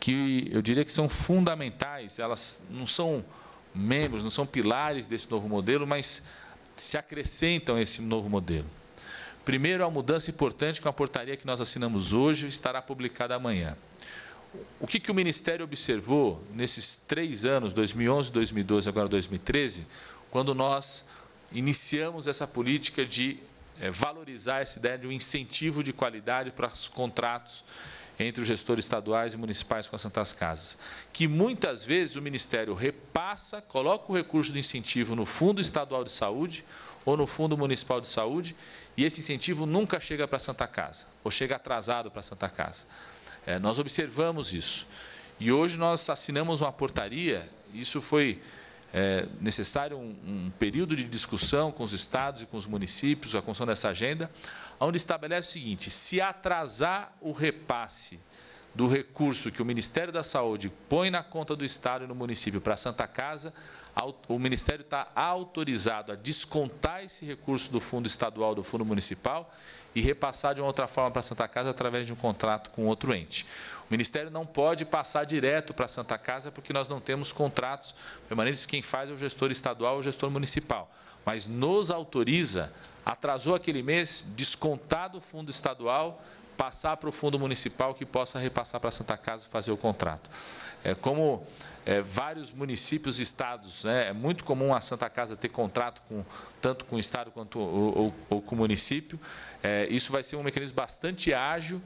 [SPEAKER 3] que eu diria que são fundamentais, elas não são membros, não são pilares desse novo modelo, mas se acrescentam a esse novo modelo. Primeiro, a mudança importante com a portaria que nós assinamos hoje estará publicada amanhã. O que, que o Ministério observou nesses três anos, 2011, 2012, agora 2013, quando nós iniciamos essa política de eh, valorizar essa ideia de um incentivo de qualidade para os contratos entre os gestores estaduais e municipais com as Santas Casas, que muitas vezes o Ministério repassa, coloca o recurso do incentivo no Fundo Estadual de Saúde ou no Fundo Municipal de Saúde, e esse incentivo nunca chega para a Santa Casa, ou chega atrasado para a Santa Casa. É, nós observamos isso. E hoje nós assinamos uma portaria, isso foi é, necessário um, um, período de discussão com os estados e com os municípios, a construção dessa agenda, onde estabelece o seguinte: se atrasar o repasse do recurso que o Ministério da Saúde põe na conta do Estado e no município para a Santa Casa, o Ministério está autorizado a descontar esse recurso do Fundo Estadual, do Fundo Municipal, e repassar de uma outra forma para a Santa Casa através de um contrato com outro ente. O Ministério não pode passar direto para a Santa Casa porque nós não temos contratos permanentes. Quem faz é o gestor estadual ou o gestor municipal. Mas nos autoriza, atrasou aquele mês, descontar do fundo estadual, passar para o fundo municipal que possa repassar para a Santa Casa e fazer o contrato é, como é, vários municípios e estados, né, é muito comum a Santa Casa ter contrato com, tanto com o estado quanto o ou com o município. É, isso vai ser um mecanismo bastante ágil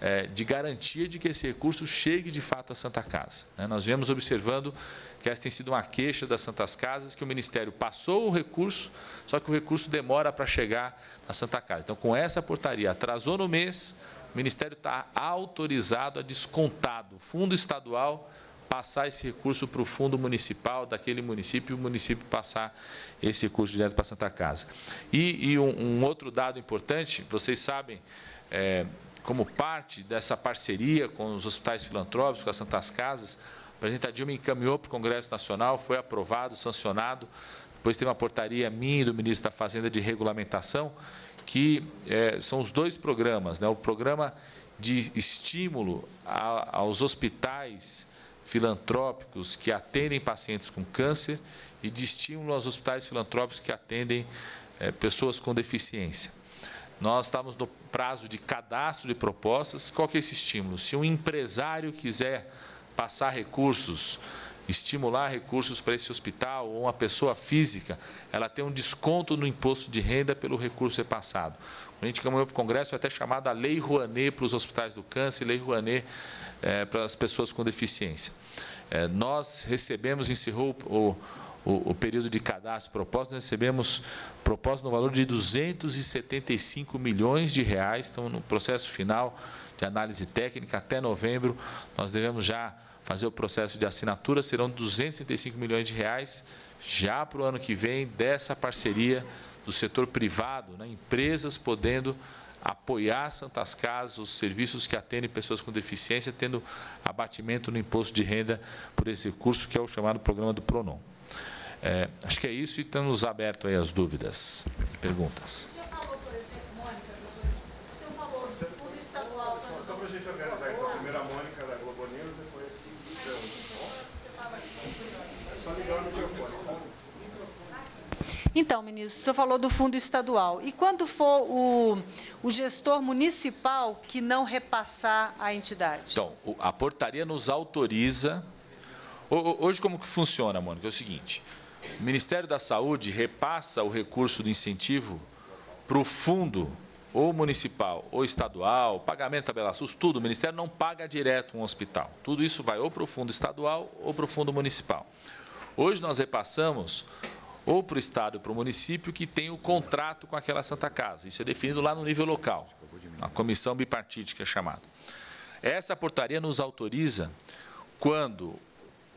[SPEAKER 3] é, de garantia de que esse recurso chegue de fato à Santa Casa. Né? Nós viemos observando que essa tem sido uma queixa das Santas Casas, que o Ministério passou o recurso, só que o recurso demora para chegar à Santa Casa. Então, com essa portaria, atrasou no mês, o Ministério está autorizado a descontar do fundo estadual passar esse recurso para o fundo municipal daquele município e o município passar esse recurso direto para a Santa Casa. E, e um, um, outro dado importante, vocês sabem, é, como parte dessa parceria com os hospitais filantrópicos, com as Santas Casas, a presidenta Dilma encaminhou para o Congresso Nacional, foi aprovado, sancionado, depois tem uma portaria minha e do ministro da Fazenda de regulamentação, que é, são os dois programas, né? o programa de estímulo a, aos hospitais filantrópicos que atendem pacientes com câncer e de estímulo aos hospitais filantrópicos que atendem é, pessoas com deficiência. Nós estamos no prazo de cadastro de propostas. Qual que é esse estímulo? Se um empresário quiser passar recursos estimular recursos para esse hospital ou uma pessoa física, ela tem um desconto no imposto de renda pelo recurso repassado. Quando a gente caminhou para o Congresso, até chamada Lei Rouanet para os hospitais do câncer, Lei Rouanet é, para as pessoas com deficiência. É, nós recebemos, encerrou o, o, o, período de cadastro proposta, nós recebemos proposta no valor de 275 milhões de reais, estão no processo final de análise técnica até novembro, nós devemos já fazer o processo de assinatura, serão 265 milhões de reais já para o ano que vem dessa parceria do setor privado, né? empresas podendo apoiar Santas Casas, os serviços que atendem pessoas com deficiência, tendo abatimento no imposto de renda por esse recurso, que é o chamado programa do PRONOM. É, acho que é isso e estamos abertos aí às dúvidas e perguntas.
[SPEAKER 1] Então, ministro, o senhor falou do fundo estadual. E quando for o, o gestor municipal que não repassar a entidade? Então,
[SPEAKER 3] a portaria nos autoriza. Hoje, como que funciona, Mônica? É o seguinte: o Ministério da Saúde repassa o recurso do incentivo para o fundo ou municipal ou estadual, pagamento tabela SUS, tudo, o Ministério não paga direto um hospital. Tudo isso vai ou para o fundo estadual ou para o fundo municipal. Hoje nós repassamos ou para o Estado ou para o município que tem o contrato com aquela Santa Casa. Isso é definido lá no nível local, a comissão bipartite que é chamada. Essa portaria nos autoriza quando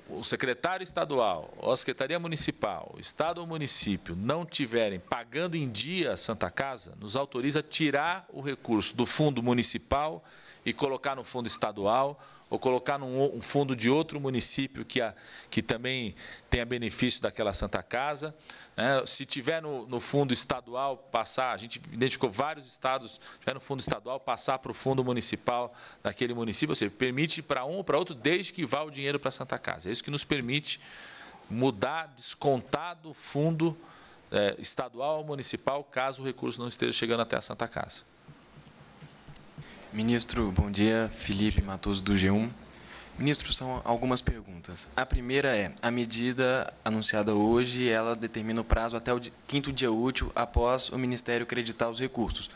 [SPEAKER 3] o secretário estadual, ou a secretaria municipal, o estado ou município não tiverem pagando em dia a Santa Casa, nos autoriza a tirar o recurso do fundo municipal e colocar no fundo estadual ou colocar num um fundo de outro município que, a, que também tenha benefício daquela Santa Casa. Né? Se tiver no, no, fundo estadual, passar, a gente identificou vários estados, se tiver no fundo estadual, passar para o fundo municipal daquele município, ou seja, permite para um ou para outro, desde que vá o dinheiro para a Santa Casa. É isso que nos permite mudar, descontar do fundo é, estadual ou municipal, caso o recurso não esteja chegando
[SPEAKER 6] até a Santa Casa. Ministro, bom dia. Felipe Matoso, do G1. Ministro, são algumas perguntas. A primeira é, a medida anunciada hoje, ela determina o prazo até o quinto dia útil após o Ministério acreditar os recursos.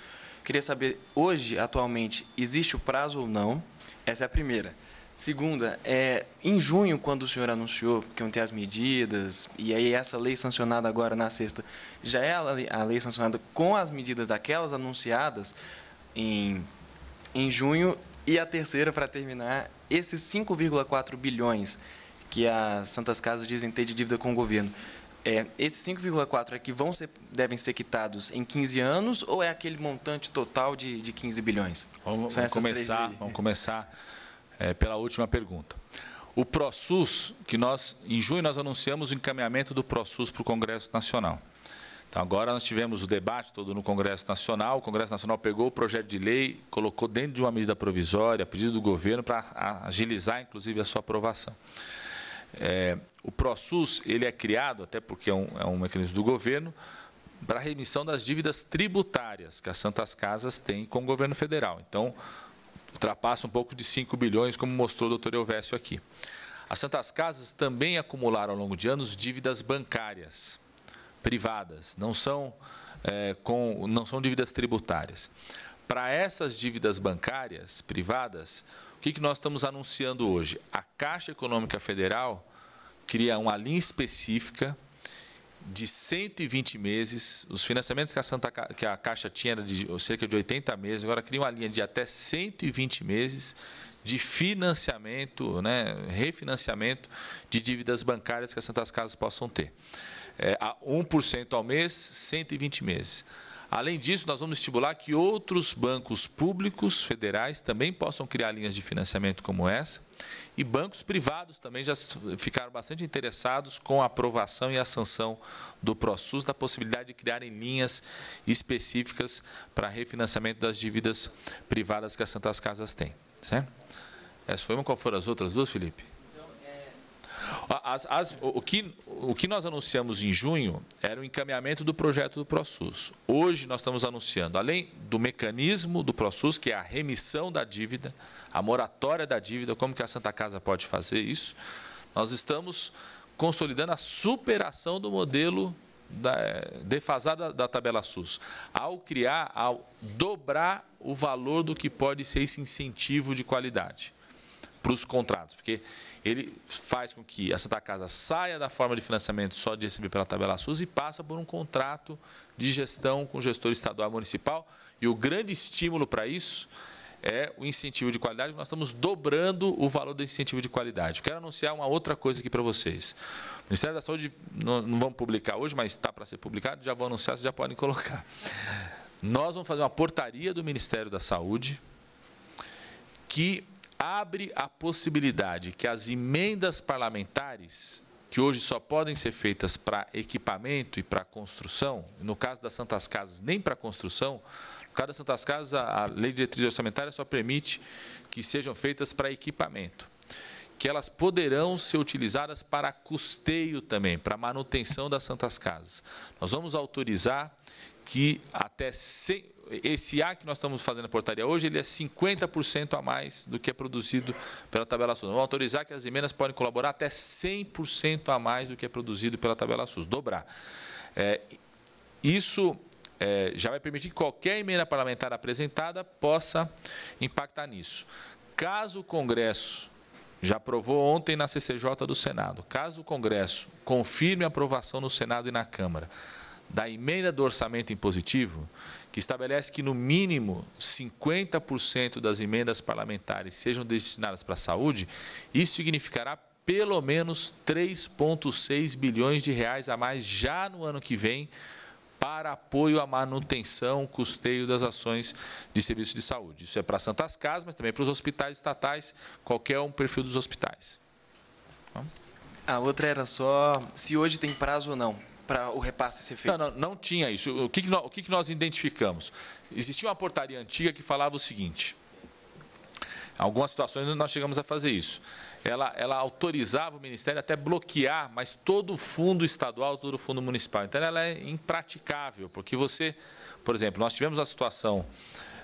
[SPEAKER 6] Queria saber, hoje, atualmente, existe o prazo ou não? Essa é a primeira. Segunda, é, em junho, quando o senhor anunciou que iam ter as medidas, e aí essa lei sancionada agora na sexta, já é a lei, a lei sancionada com as medidas daquelas anunciadas em em junho e a terceira, para terminar, esses 5,4 bilhões que as Santas Casas dizem ter de dívida com o governo. É, esses 5,4 é que vão ser, devem ser quitados em 15 anos ou é aquele montante total de, de 15 bilhões? Vamos, vamos começar, vamos
[SPEAKER 3] começar é, pela última pergunta. O ProSUS, que nós, em junho, nós anunciamos o encaminhamento do ProSUS para o Congresso Nacional. Então, agora nós tivemos o debate todo no Congresso Nacional. O Congresso Nacional pegou o projeto de lei, colocou dentro de uma medida provisória, a pedido do governo, para agilizar, inclusive, a sua aprovação. É, o ProSUS ele é criado, até porque é um, é um mecanismo do governo, para a remissão das dívidas tributárias que as Santas Casas têm com o governo federal. Então, ultrapassa um pouco de 5 bilhões, como mostrou o doutor Elvésio aqui. As Santas Casas também acumularam ao longo de anos dívidas bancárias privadas, não são, é, com, não são dívidas tributárias. Para essas dívidas bancárias privadas, o que, que nós estamos anunciando hoje? A Caixa Econômica Federal cria uma linha específica de 120 meses. Os financiamentos que a, Santa, que a Caixa tinha era de cerca de 80 meses, agora cria uma linha de até 120 meses de financiamento, né, refinanciamento de dívidas bancárias que as Santas Casas possam ter. É, a 1% ao mês, 120 meses. Além disso, nós vamos estimular que outros bancos públicos federais também possam criar linhas de financiamento como essa. E bancos privados também já ficaram bastante interessados com a aprovação e a sanção do ProSUS da possibilidade de criarem linhas específicas para refinanciamento das dívidas privadas que as Santas Casas têm. Certo? Essa foi uma. Qual foram as outras duas, Felipe? As, as, o, que, o que nós anunciamos em junho era o encaminhamento do projeto do ProSUS. Hoje nós estamos anunciando, além do mecanismo do ProSUS, que é a remissão da dívida, a moratória da dívida, como que a Santa Casa pode fazer isso, nós estamos consolidando a superação do modelo da, da tabela SUS, ao criar, ao dobrar o valor do que pode ser esse incentivo de qualidade para os contratos, porque ele faz com que a Santa Casa saia da forma de financiamento só de receber pela tabela SUS e passa por um contrato de gestão com o gestor estadual municipal. E o grande estímulo para isso é o incentivo de qualidade, nós estamos dobrando o valor do incentivo de qualidade. Quero anunciar uma outra coisa aqui para vocês. O Ministério da Saúde, não, não vamos publicar hoje, mas está para ser publicado, já vou anunciar, vocês já podem colocar. Nós vamos fazer uma portaria do Ministério da Saúde que abre a possibilidade que as emendas parlamentares, que hoje só podem ser feitas para equipamento e para construção, no caso das Santas Casas, nem para construção, no caso das Santas Casas, a lei de diretriz orçamentária só permite que sejam feitas para equipamento que elas poderão ser utilizadas para custeio também, para manutenção das Santas Casas. Nós vamos autorizar que até 100, esse A que nós estamos fazendo a portaria hoje, ele é 50% a mais do que é produzido pela tabela SUS. Vamos autorizar que as emendas podem colaborar até 100% a mais do que é produzido pela tabela SUS, dobrar. É, isso é, já vai permitir que qualquer emenda parlamentar apresentada possa impactar nisso. Caso o Congresso já aprovou ontem na CCJ do Senado. Caso o Congresso confirme a aprovação no Senado e na Câmara da emenda do orçamento impositivo, que estabelece que, no mínimo, 50% das emendas parlamentares sejam destinadas para a saúde, isso significará pelo menos 3,6 bilhões de reais a mais já no ano que vem para apoio à manutenção, custeio das ações de serviço de saúde. Isso é para Santas Casas, mas também para os hospitais estatais, qualquer um perfil dos hospitais.
[SPEAKER 6] A outra era só se hoje tem
[SPEAKER 3] prazo ou não para o repasse ser feito? Não, não, não tinha isso. O que, que nós, o que, que nós identificamos? Existia uma portaria antiga que falava o seguinte: algumas situações nós chegamos a fazer isso. Ela, ela autorizava o Ministério até bloquear, mas todo o fundo estadual, todo o fundo municipal. Então, ela é impraticável, porque você, por exemplo, nós tivemos a situação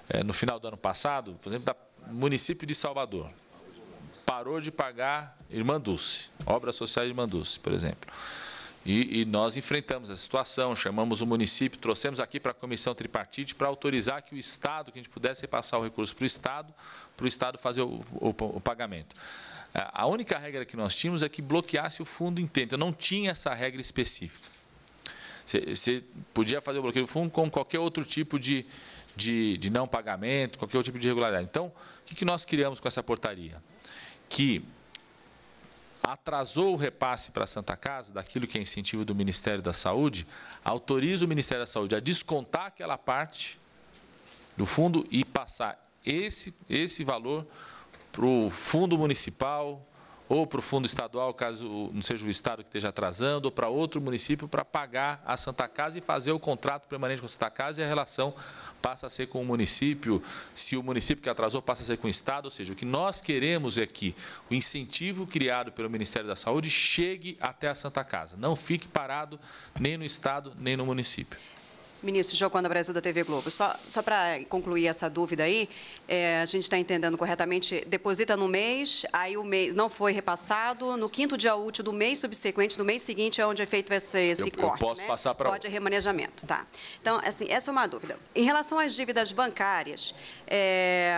[SPEAKER 3] é, no final do ano passado, por exemplo, do município de Salvador. Parou de pagar Irmã Dulce, obras sociais de Irmã Dulce, por exemplo. E, e, nós enfrentamos a situação, chamamos o município, trouxemos aqui para a comissão tripartite para autorizar que o Estado, que a gente pudesse passar o recurso para o Estado, para o Estado fazer o, o, o pagamento. A única regra que nós tínhamos é que bloqueasse o fundo inteiro. Então, não tinha essa regra específica. Você, você podia fazer o bloqueio do fundo com qualquer outro tipo de, de, de não pagamento, qualquer outro tipo de irregularidade. Então, o que nós criamos com essa portaria? Que atrasou o repasse para a Santa Casa, daquilo que é incentivo do Ministério da Saúde, autoriza o Ministério da Saúde a descontar aquela parte do fundo e passar esse, esse valor para o fundo municipal, ou para o fundo estadual, caso não seja o estado que esteja atrasando, ou para outro município para pagar a Santa Casa e fazer o contrato permanente com a Santa Casa e a relação passa a ser com o município. Se o município que atrasou passa a ser com o estado, ou seja, o que nós queremos é que o incentivo criado pelo Ministério da Saúde chegue até a Santa Casa, não fique parado nem no estado nem no município.
[SPEAKER 1] Ministro Joconda Brasil da TV Globo, só, só para concluir essa dúvida aí, é, a gente está entendendo corretamente, deposita no mês, aí o mês não foi repassado, no quinto dia útil do mês subsequente, do mês seguinte, é onde é feito esse, esse eu, corte. Eu posso né? passar para... Pode remanejamento, tá. Então, assim, essa é uma dúvida. Em relação às dívidas bancárias, é,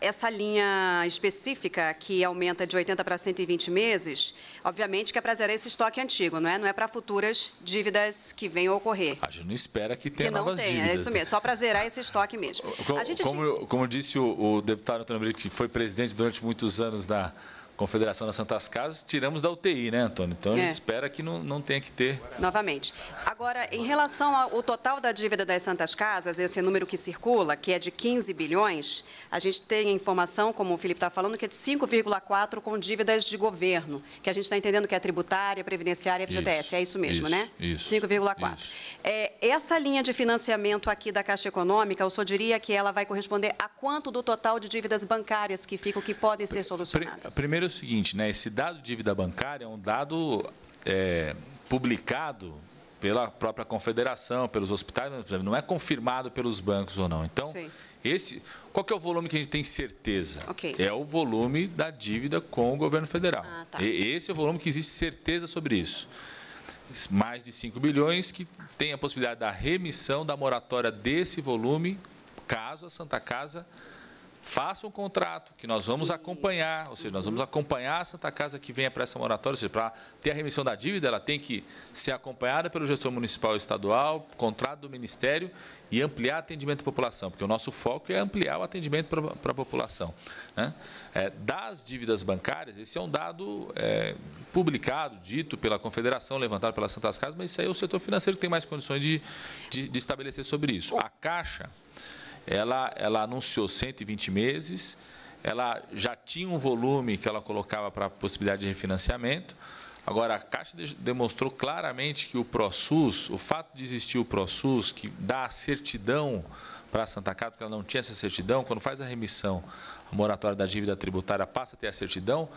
[SPEAKER 1] essa linha específica que aumenta de 80 para 120 meses, obviamente que é para zerar esse estoque antigo, não é? Não é para futuras dívidas que venham a ocorrer. A gente
[SPEAKER 3] não espera que ter novas tem, é dívidas. É isso né?
[SPEAKER 1] mesmo, só para zerar esse estoque mesmo. Como, gente... como,
[SPEAKER 3] como disse o, o deputado Antônio Brito, que foi presidente durante muitos anos da Confederação das Santas Casas, tiramos da UTI, né, Antônio? Então, é. a gente é. espera que não, não tenha que ter.
[SPEAKER 1] Novamente. Agora, em relação ao total da dívida das Santas Casas, esse número que circula, que é de 15 bilhões, a gente tem a informação, como o Felipe está falando, que é de 5,4 com dívidas de governo, que a gente está entendendo que é tributária, previdenciária e FGTS. É isso, é isso mesmo, isso, né? Isso. 5,4. É, essa linha de financiamento aqui da Caixa Econômica, eu só diria que ela vai corresponder a quanto do total de dívidas bancárias que ficam, que podem ser solucionadas?
[SPEAKER 3] Primeiro, o seguinte, né? Esse dado de dívida bancária é um dado é, publicado pela própria confederação, pelos hospitais, não é confirmado pelos bancos ou não. Então, Sim. esse, qual que é o volume que a gente tem certeza? Okay. É o volume da dívida com o governo federal. Ah, tá. e, esse é o volume que existe certeza sobre isso. Mais de 5 bilhões que tem a possibilidade da remissão da moratória desse volume, caso a Santa Casa faça um contrato que nós vamos acompanhar, ou seja, nós vamos acompanhar a Santa Casa que venha para essa moratória, ou seja, para ter a remissão da dívida, ela tem que ser acompanhada pelo gestor municipal e estadual, contrato do Ministério e ampliar atendimento à população, porque o nosso foco é ampliar o atendimento para a população. Né? É, das dívidas bancárias, esse é um dado é, publicado, dito pela Confederação, levantado pelas Santas Casas, mas isso aí é o setor financeiro que tem mais condições de, de, de estabelecer sobre isso. A Caixa ela, ela anunciou 120 meses, ela já tinha um volume que ela colocava para a possibilidade de refinanciamento. Agora, a Caixa demonstrou claramente que o ProSUS, o fato de existir o ProSUS, que dá a certidão para a Santa Casa, porque ela não tinha essa certidão, quando faz a remissão, a moratória da dívida tributária passa a ter a certidão,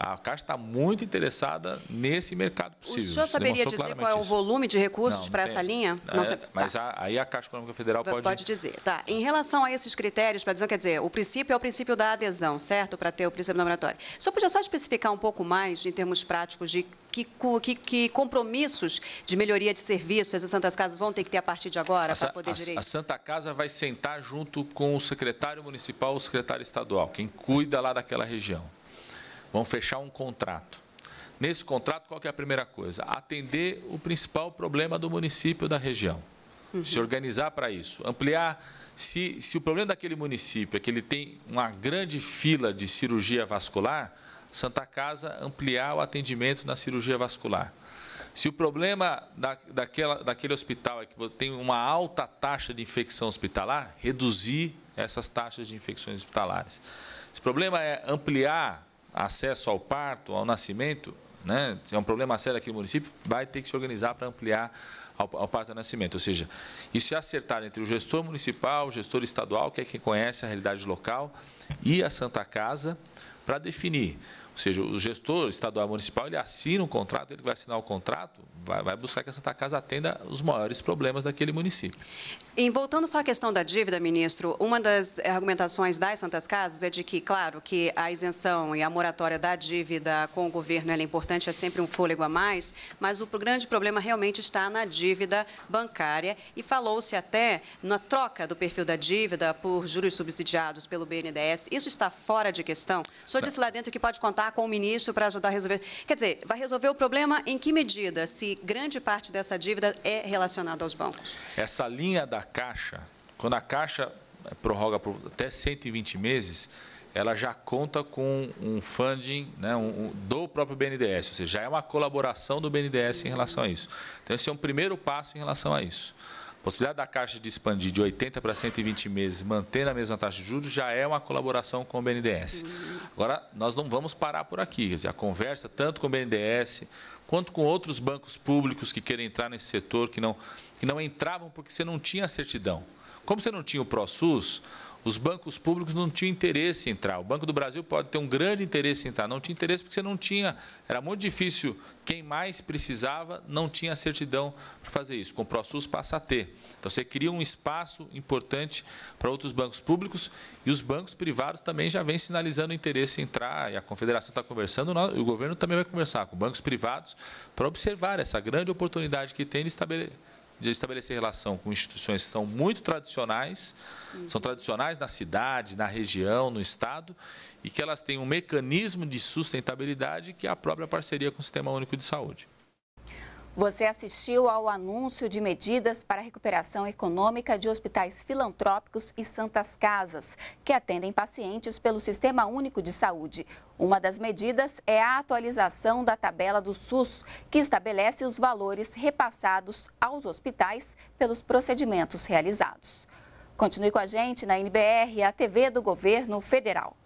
[SPEAKER 3] a Caixa está muito interessada nesse mercado possível. O senhor saberia dizer qual é o
[SPEAKER 1] volume de recursos para essa linha? Não, é, mas
[SPEAKER 3] tá. aí a Caixa Econômica Federal pode... Pode dizer.
[SPEAKER 1] Tá. Em relação a esses critérios, para dizer, quer dizer, o princípio é o princípio da adesão, certo? Para ter o princípio laboratório. O senhor podia só especificar um pouco mais, em termos práticos, de que, que, que compromissos de melhoria de serviço essas Santas Casas vão ter que ter a partir de agora para poder a, direito? A
[SPEAKER 3] Santa Casa vai sentar junto com o secretário municipal o secretário estadual, quem cuida lá daquela região vão fechar um contrato. Nesse contrato, qual é a primeira coisa? Atender o principal problema do município da região. Uhum. Se organizar para isso, ampliar. Se, se o problema daquele município é que ele tem uma grande fila de cirurgia vascular, Santa Casa ampliar o atendimento na cirurgia vascular. Se o problema da, daquela, daquele hospital é que tem uma alta taxa de infecção hospitalar, reduzir essas taxas de infecções hospitalares. Se o problema é ampliar acesso ao parto, ao nascimento, né? é um problema sério aqui no município, vai ter que se organizar para ampliar ao, ao parto e ao nascimento. Ou seja, isso é acertado entre o gestor municipal, o gestor estadual, que é quem conhece a realidade local, e a Santa Casa, para definir ou seja, o gestor estadual municipal ele assina um contrato, ele vai assinar o contrato, vai, vai buscar que a Santa Casa atenda os maiores problemas daquele município.
[SPEAKER 1] E voltando só à questão da dívida, ministro, uma das argumentações das Santas Casas é de que, claro, que a isenção e a moratória da dívida com o governo é importante, é sempre um fôlego a mais, mas o grande problema realmente está na dívida bancária e falou-se até na troca do perfil da dívida por juros subsidiados pelo BNDES. Isso está fora de questão? O senhor disse lá dentro que pode contar sentar com o ministro para ajudar a resolver. Quer dizer, vai resolver o problema em que medida, se grande parte dessa dívida é relacionada aos bancos?
[SPEAKER 3] Essa linha da Caixa, quando a Caixa eh, prorroga por até 120 meses, ela já conta com um funding né, um, do próprio BNDES, ou seja, já é uma colaboração do BNDES em relação a isso. Então, esse é um primeiro passo em relação a isso possibilidade da Caixa de expandir de 80 para 120 meses, mantendo a mesma taxa de juros, já é uma colaboração com o BNDES. Agora, nós não vamos parar por aqui. Dizer, a conversa, tanto com o BNDES, quanto com outros bancos públicos que querem entrar nesse setor, que não, que não entravam porque você não tinha certidão. Como você não tinha o ProSUS, os bancos públicos não tinham interesse em entrar. O Banco do Brasil pode ter um grande interesse em entrar. Não tinha interesse porque você não tinha. Era muito difícil. Quem mais precisava não tinha certidão para fazer isso. Com o ProSUS passa a ter. Então você cria um espaço importante para outros bancos públicos e os bancos privados também já vêm sinalizando interesse em entrar. E a Confederação está conversando, o governo também vai conversar com bancos privados para observar essa grande oportunidade que tem de estabelecer de estabelecer relação com instituições que são muito tradicionais, uhum. são tradicionais na cidade, na região, no estado, e que elas têm um mecanismo de sustentabilidade que é a própria parceria com o Sistema Único de Saúde.
[SPEAKER 1] Você assistiu ao anúncio de medidas para a recuperação econômica de hospitais filantrópicos e santas casas, que atendem pacientes pelo Sistema Único de Saúde. Uma das medidas é a atualização da tabela do SUS, que estabelece os valores repassados aos hospitais pelos procedimentos realizados. Continue com a gente na NBR, a TV do Governo Federal.